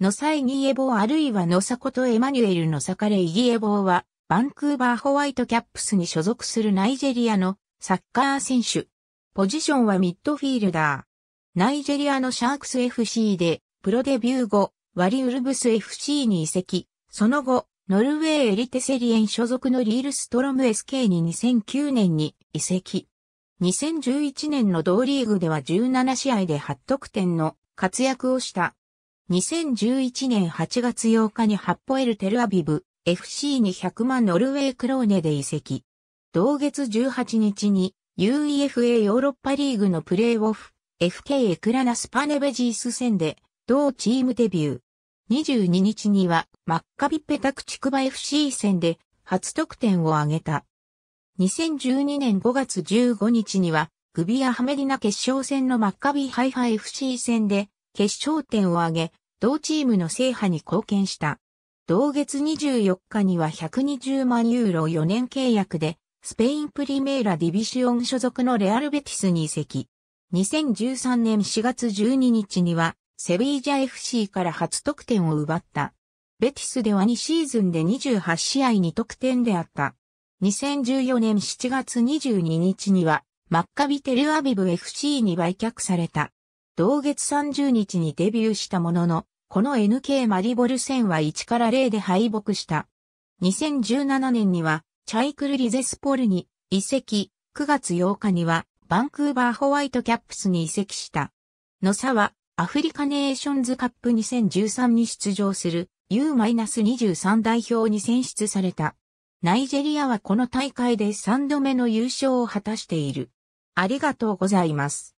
ノサイギエボーあるいはノサことエマニュエルのサカレイギエボーは、バンクーバーホワイトキャップスに所属するナイジェリアのサッカー選手。ポジションはミッドフィールダー。ナイジェリアのシャークス FC で、プロデビュー後、ワリウルブス FC に移籍。その後、ノルウェーエリテセリエン所属のリールストロム SK に2009年に移籍。2011年の同リーグでは17試合で8得点の活躍をした。2011年8月8日にハッポエルテルアビブ FC に100万ノルウェークローネで移籍。同月18日に UEFA ヨーロッパリーグのプレイオフ FK エクラナスパネベジース戦で同チームデビュー。22日にはマッカビペタクチクバ FC 戦で初得点を挙げた。2012年5月15日にはグビアハメディナ決勝戦のマッカビハイハ FC 戦で決勝点を挙げ、同チームの制覇に貢献した。同月24日には120万ユーロ4年契約で、スペインプリメーラディビシオン所属のレアルベティスに移籍。2013年4月12日には、セビージャ FC から初得点を奪った。ベティスでは2シーズンで28試合に得点であった。2014年7月22日には、マッカビテルアビブ FC に売却された。同月30日にデビューしたものの、この NK マリボル戦は1から0で敗北した。2017年には、チャイクル・リゼスポルに移籍、9月8日には、バンクーバーホワイトキャップスに移籍した。野差は、アフリカネーションズカップ2013に出場する U-23 代表に選出された。ナイジェリアはこの大会で3度目の優勝を果たしている。ありがとうございます。